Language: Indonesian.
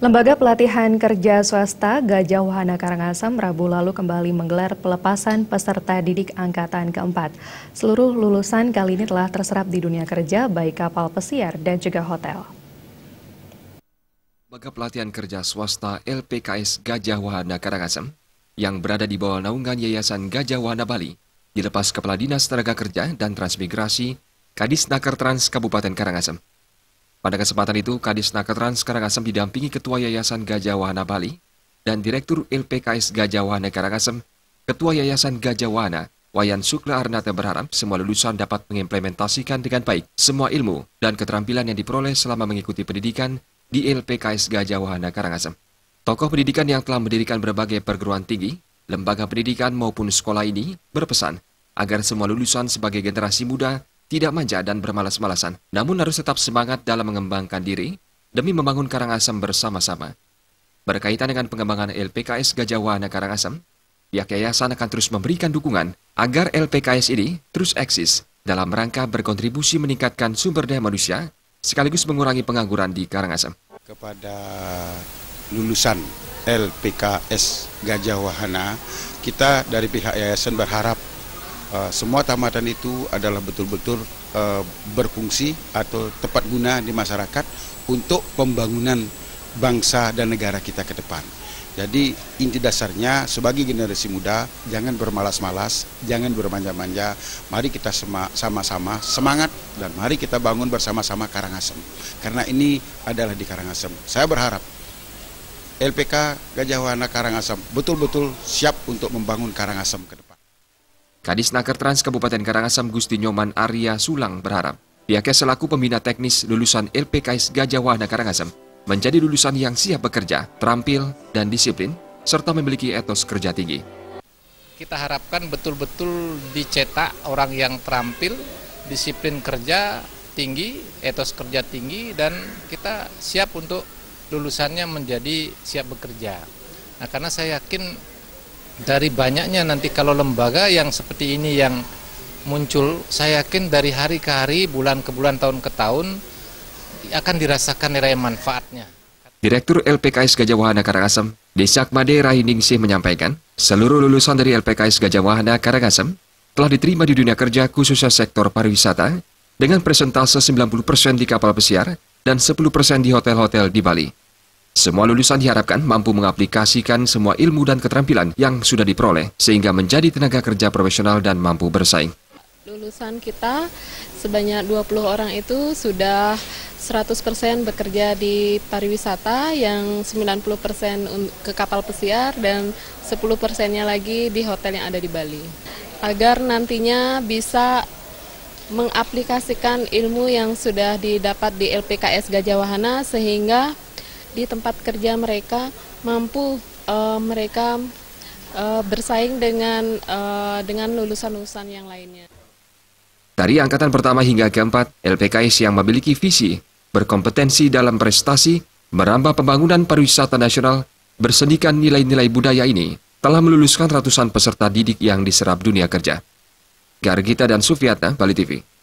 Lembaga Pelatihan Kerja Swasta Gajah Wahana Karangasem Rabu lalu kembali menggelar pelepasan peserta didik angkatan keempat. Seluruh lulusan kali ini telah terserap di dunia kerja baik kapal pesiar dan juga hotel. Lembaga Pelatihan Kerja Swasta LPKS Gajah Wahana Karangasem yang berada di bawah naungan Yayasan Gajah Wahana Bali dilepas Kepala Dinas Tenaga Kerja dan Transmigrasi Kadis Naker Trans Kabupaten Karangasem pada kesempatan itu, Kadis Nakatrans Karangasem didampingi Ketua Yayasan Gajah Wahana Bali dan Direktur LPKS Gajah Wahana Karangasem, Ketua Yayasan Gajah Wahana, Wayan Sukla Arnata berharap semua lulusan dapat mengimplementasikan dengan baik semua ilmu dan keterampilan yang diperoleh selama mengikuti pendidikan di LPKS Gajah Wahana Karangasem. Tokoh pendidikan yang telah mendirikan berbagai perguruan tinggi, lembaga pendidikan maupun sekolah ini berpesan agar semua lulusan sebagai generasi muda tidak manja dan bermalas-malasan, namun harus tetap semangat dalam mengembangkan diri demi membangun Karangasem bersama-sama. Berkaitan dengan pengembangan LPKS Gajah Wana Karangasem, pihak yayasan akan terus memberikan dukungan agar LPKS ini terus eksis dalam rangka berkontribusi meningkatkan sumber daya manusia sekaligus mengurangi pengangguran di Karangasem. Kepada lulusan LPKS Gajah Wahana, kita dari pihak yayasan berharap Eh, semua tamatan itu adalah betul-betul eh, berfungsi atau tepat guna di masyarakat untuk pembangunan bangsa dan negara kita ke depan. Jadi inti dasarnya sebagai generasi muda jangan bermalas-malas, jangan bermanja-manja. Mari kita sama-sama semangat dan mari kita bangun bersama-sama Karangasem. Karena ini adalah di Karangasem. Saya berharap LPK Gajah Wana Karangasem betul-betul siap untuk membangun Karangasem ke depan. Kadis Naker Trans Kabupaten Karangasem Gusti Nyoman Arya Sulang berharap pihaknya selaku pembina teknis lulusan LPKS Gajah Wahana Karangasem menjadi lulusan yang siap bekerja, terampil, dan disiplin, serta memiliki etos kerja tinggi. Kita harapkan betul-betul dicetak orang yang terampil, disiplin kerja tinggi, etos kerja tinggi, dan kita siap untuk lulusannya menjadi siap bekerja. Nah, karena saya yakin dari banyaknya nanti kalau lembaga yang seperti ini yang muncul, saya yakin dari hari ke hari, bulan ke bulan, tahun ke tahun akan dirasakan nilai manfaatnya. Direktur LPKS Gajah Wahana Karangasem, Desak Made Rahiningsih menyampaikan, seluruh lulusan dari LPKS Gajah Wahana Karangasem telah diterima di dunia kerja khususnya sektor pariwisata dengan persentase 90% di kapal pesiar dan 10% di hotel-hotel di Bali. Semua lulusan diharapkan mampu mengaplikasikan semua ilmu dan keterampilan yang sudah diperoleh, sehingga menjadi tenaga kerja profesional dan mampu bersaing. Lulusan kita sebanyak 20 orang itu sudah 100% bekerja di pariwisata, yang 90% ke kapal pesiar, dan 10%-nya lagi di hotel yang ada di Bali. Agar nantinya bisa mengaplikasikan ilmu yang sudah didapat di LPKS Gajah Wahana sehingga di tempat kerja mereka mampu uh, mereka uh, bersaing dengan uh, dengan lulusan-lulusan yang lainnya. Dari angkatan pertama hingga keempat, LPKS yang memiliki visi berkompetensi dalam prestasi merambah pembangunan pariwisata nasional bersendikan nilai-nilai budaya ini telah meluluskan ratusan peserta didik yang diserap dunia kerja. Gargita dan Sufiatna, Bali TV.